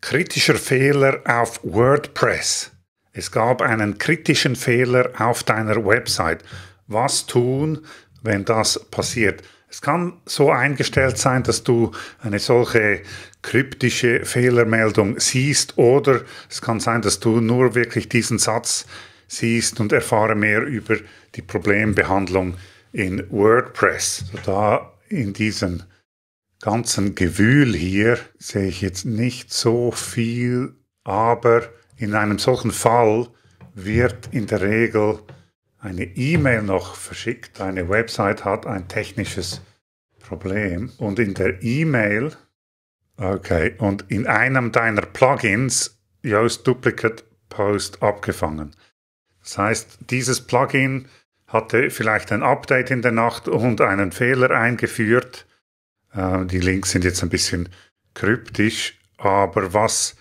Kritischer Fehler auf WordPress. Es gab einen kritischen Fehler auf deiner Website. Was tun, wenn das passiert? Es kann so eingestellt sein, dass du eine solche kryptische Fehlermeldung siehst oder es kann sein, dass du nur wirklich diesen Satz siehst und erfahre mehr über die Problembehandlung in WordPress. So also da in diesem ganzen Gewühl hier sehe ich jetzt nicht so viel, aber in einem solchen Fall wird in der Regel eine E-Mail noch verschickt. Eine Website hat ein technisches Problem und in der E-Mail, okay, und in einem deiner Plugins Yoast Duplicate Post abgefangen. Das heißt, dieses Plugin hatte vielleicht ein Update in der Nacht und einen Fehler eingeführt äh, die Links sind jetzt ein bisschen kryptisch, aber was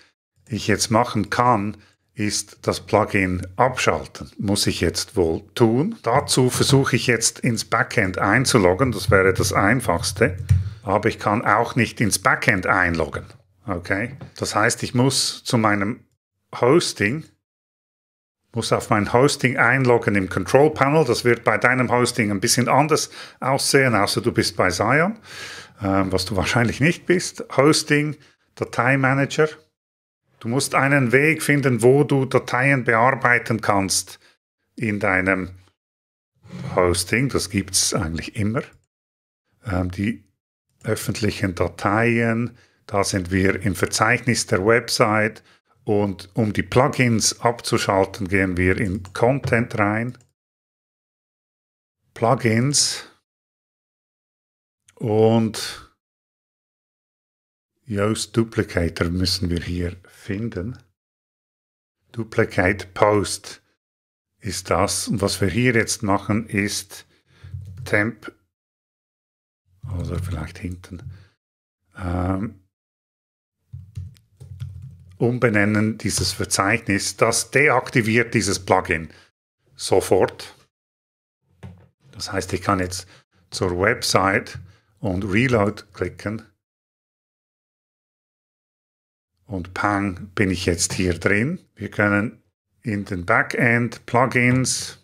ich jetzt machen kann, ist das Plugin abschalten. Muss ich jetzt wohl tun. Dazu versuche ich jetzt ins Backend einzuloggen. Das wäre das Einfachste. Aber ich kann auch nicht ins Backend einloggen. Okay? Das heißt, ich muss zu meinem Hosting muss auf mein Hosting einloggen im Control Panel. Das wird bei deinem Hosting ein bisschen anders aussehen, außer du bist bei Zion, ähm, was du wahrscheinlich nicht bist. Hosting, Dateimanager. Du musst einen Weg finden, wo du Dateien bearbeiten kannst in deinem Hosting. Das gibt es eigentlich immer. Ähm, die öffentlichen Dateien, da sind wir im Verzeichnis der Website und um die Plugins abzuschalten, gehen wir in Content rein, Plugins und Yoast Duplicator müssen wir hier finden. Duplicate Post ist das. Und was wir hier jetzt machen ist Temp, Oder also vielleicht hinten, ähm, Umbenennen dieses Verzeichnis, das deaktiviert dieses Plugin sofort. Das heißt, ich kann jetzt zur Website und Reload klicken. Und pang, bin ich jetzt hier drin. Wir können in den Backend Plugins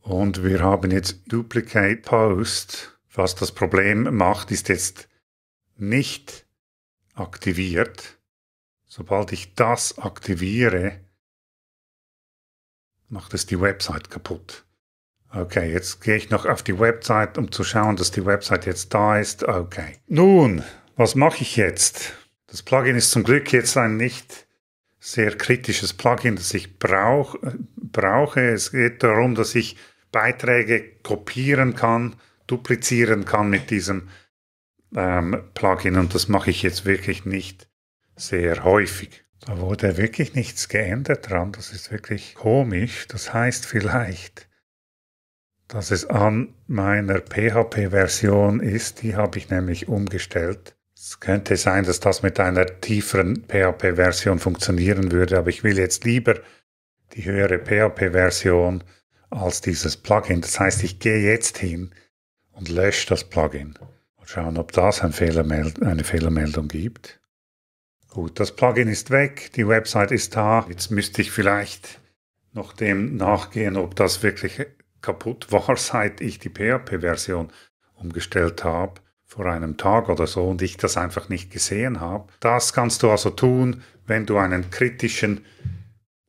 und wir haben jetzt Duplicate Post. Was das Problem macht, ist jetzt nicht aktiviert. Sobald ich das aktiviere, macht es die Website kaputt. Okay, jetzt gehe ich noch auf die Website, um zu schauen, dass die Website jetzt da ist. Okay. Nun, was mache ich jetzt? Das Plugin ist zum Glück jetzt ein nicht sehr kritisches Plugin, das ich brauch, brauche. Es geht darum, dass ich Beiträge kopieren kann, duplizieren kann mit diesem Plugin ähm, Plugin und das mache ich jetzt wirklich nicht sehr häufig. Da wurde wirklich nichts geändert dran. Das ist wirklich komisch. Das heißt vielleicht, dass es an meiner PHP-Version ist. Die habe ich nämlich umgestellt. Es könnte sein, dass das mit einer tieferen PHP-Version funktionieren würde, aber ich will jetzt lieber die höhere PHP-Version als dieses Plugin. Das heißt, ich gehe jetzt hin und lösche das Plugin. Schauen, ob das ein eine Fehlermeldung gibt. Gut, das Plugin ist weg, die Website ist da. Jetzt müsste ich vielleicht noch dem nachgehen, ob das wirklich kaputt war, seit ich die PHP-Version umgestellt habe, vor einem Tag oder so, und ich das einfach nicht gesehen habe. Das kannst du also tun, wenn du einen kritischen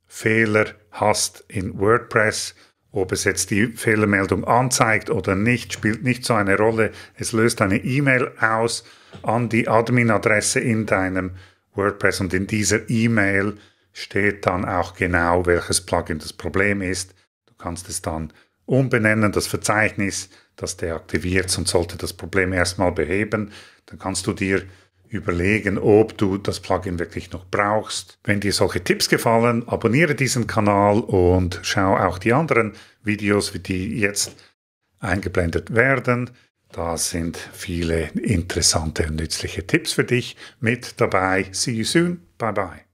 Fehler hast in WordPress ob es jetzt die Fehlermeldung anzeigt oder nicht, spielt nicht so eine Rolle. Es löst eine E-Mail aus an die Admin-Adresse in deinem WordPress und in dieser E-Mail steht dann auch genau, welches Plugin das Problem ist. Du kannst es dann umbenennen, das Verzeichnis, das deaktiviert und sollte das Problem erstmal beheben. Dann kannst du dir überlegen, ob du das Plugin wirklich noch brauchst. Wenn dir solche Tipps gefallen, abonniere diesen Kanal und schau auch die anderen Videos, wie die jetzt eingeblendet werden. Da sind viele interessante und nützliche Tipps für dich mit dabei. See you soon. Bye bye.